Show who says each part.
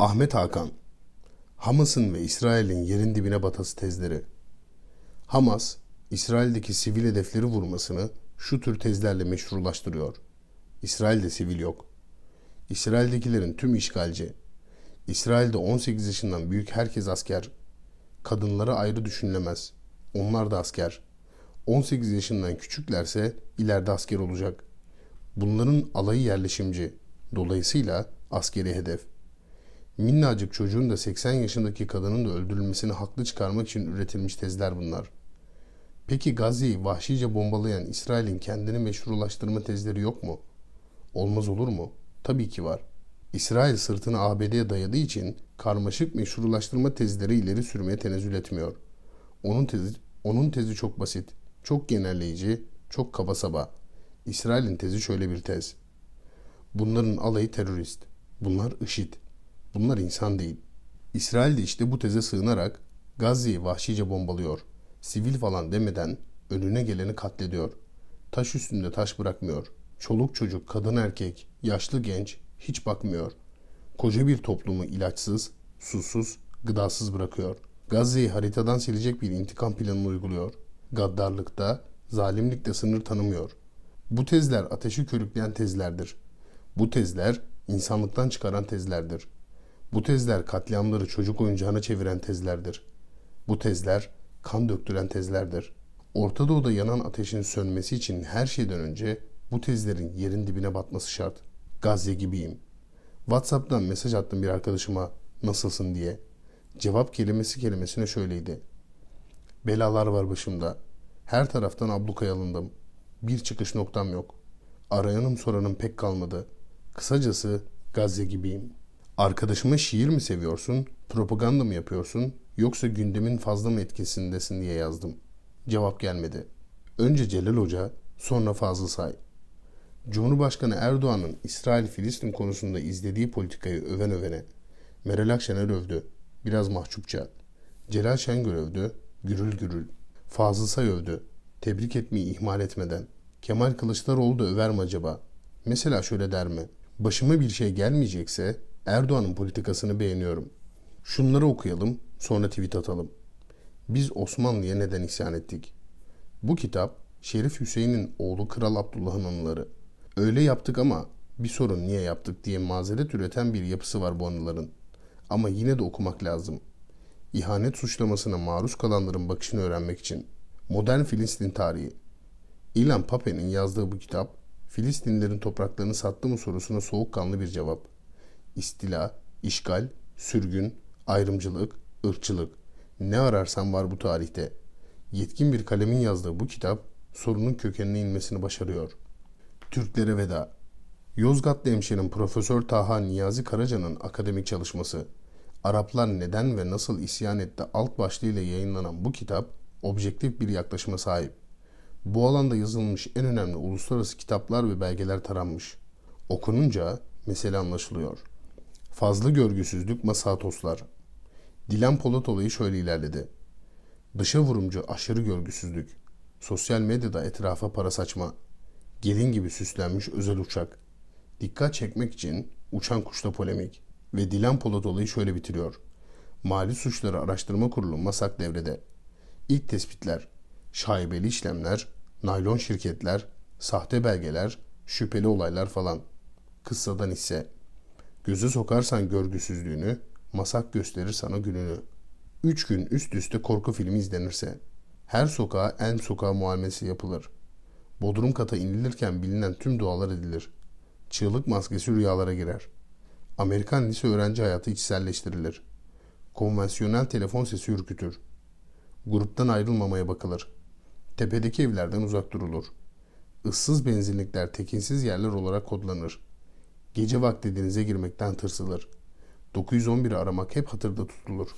Speaker 1: Ahmet Hakan Hamas'ın ve İsrail'in yerin dibine batası tezleri Hamas, İsrail'deki sivil hedefleri vurmasını şu tür tezlerle meşrulaştırıyor. İsrail'de sivil yok. İsrail'dekilerin tüm işgalci. İsrail'de 18 yaşından büyük herkes asker. Kadınlara ayrı düşünülemez. Onlar da asker. 18 yaşından küçüklerse ileride asker olacak. Bunların alayı yerleşimci. Dolayısıyla askeri hedef. Minnacık çocuğun da 80 yaşındaki kadının da öldürülmesini haklı çıkarmak için üretilmiş tezler bunlar. Peki Gazi'yi vahşice bombalayan İsrail'in kendini meşrulaştırma tezleri yok mu? Olmaz olur mu? Tabii ki var. İsrail sırtını ABD'ye dayadığı için karmaşık meşrulaştırma tezleri ileri sürmeye tenezzül etmiyor. Onun tezi, onun tezi çok basit, çok genelleyici, çok kaba saba. İsrail'in tezi şöyle bir tez. Bunların alayı terörist. Bunlar IŞİD. Bunlar insan değil. İsrail de işte bu teze sığınarak Gazze'yi vahşice bombalıyor. Sivil falan demeden önüne geleni katlediyor. Taş üstünde taş bırakmıyor. Çoluk çocuk, kadın erkek, yaşlı genç hiç bakmıyor. Koca bir toplumu ilaçsız, susuz, gıdasız bırakıyor. Gazze'yi haritadan silecek bir intikam planını uyguluyor. Gaddarlıkta, zalimlikte sınır tanımıyor. Bu tezler ateşi körükleyen tezlerdir. Bu tezler insanlıktan çıkaran tezlerdir.'' Bu tezler katliamları çocuk oyuncağına çeviren tezlerdir. Bu tezler kan döktüren tezlerdir. Orta Doğu'da yanan ateşin sönmesi için her şeyden önce bu tezlerin yerin dibine batması şart. Gazze gibiyim. WhatsApp'tan mesaj attım bir arkadaşıma nasılsın diye. Cevap kelimesi kelimesine şöyleydi. Belalar var başımda. Her taraftan ablukaya alındım. Bir çıkış noktam yok. Arayanım soranım pek kalmadı. Kısacası Gazze gibiyim.'' Arkadaşıma şiir mi seviyorsun, propaganda mı yapıyorsun, yoksa gündemin fazla mı etkisindesin diye yazdım. Cevap gelmedi. Önce Celal Hoca, sonra Fazıl Say. Cumhurbaşkanı Erdoğan'ın İsrail-Filistin konusunda izlediği politikayı öven övene, Meral Akşener övdü, biraz mahcupça. Celal Şengör övdü, gürül gürül. Fazıl Say övdü, tebrik etmeyi ihmal etmeden. Kemal Kılıçdaroğlu da över mi acaba? Mesela şöyle der mi? Başıma bir şey gelmeyecekse Erdoğan'ın politikasını beğeniyorum. Şunları okuyalım, sonra tweet atalım. Biz Osmanlı'ya neden isyan ettik? Bu kitap Şerif Hüseyin'in oğlu Kral Abdullah'ın anıları. Öyle yaptık ama bir sorun niye yaptık diye mazeret üreten bir yapısı var bu anıların. Ama yine de okumak lazım. İhanet suçlamasına maruz kalanların bakışını öğrenmek için. Modern Filistin Tarihi İlan Pape'nin yazdığı bu kitap, Filistinlerin topraklarını sattı mı sorusuna soğukkanlı bir cevap istila, işgal, sürgün, ayrımcılık, ırkçılık. Ne ararsan var bu tarihte. Yetkin bir kalemin yazdığı bu kitap sorunun kökenine inmesini başarıyor. Türklere veda. Yozgatlı hemşerim Profesör Taha Niyazi Karaca'nın akademik çalışması Araplar Neden ve Nasıl isyan Etti alt başlığıyla yayınlanan bu kitap objektif bir yaklaşıma sahip. Bu alanda yazılmış en önemli uluslararası kitaplar ve belgeler taranmış. Okununca mesele anlaşılıyor. Fazla görgüsüzlük masatoslar. Dilan Polat olayı şöyle ilerledi. Dışa vurumcu aşırı görgüsüzlük. Sosyal medyada etrafa para saçma. Gelin gibi süslenmiş özel uçak. Dikkat çekmek için uçan kuşla polemik. Ve Dilan Polat olayı şöyle bitiriyor. Mali Suçları Araştırma Kurulu masak devrede. İlk tespitler, şaibeli işlemler, naylon şirketler, sahte belgeler, şüpheli olaylar falan. Kıssadan ise Gözü sokarsan görgüsüzlüğünü, masak gösterir sana gününü. Üç gün üst üste korku filmi izlenirse, her sokağa en sokağa muamelesi yapılır. Bodrum kata inilirken bilinen tüm dualar edilir. Çığlık maskesi rüyalara girer. Amerikan lise öğrenci hayatı içselleştirilir. Konvansiyonel telefon sesi ürkütür. Gruptan ayrılmamaya bakılır. Tepedeki evlerden uzak durulur. Issız benzinlikler tekinsiz yerler olarak kodlanır.'' Gece vakti denize girmekten tırsılır. 911'i aramak hep hatırda tutulur.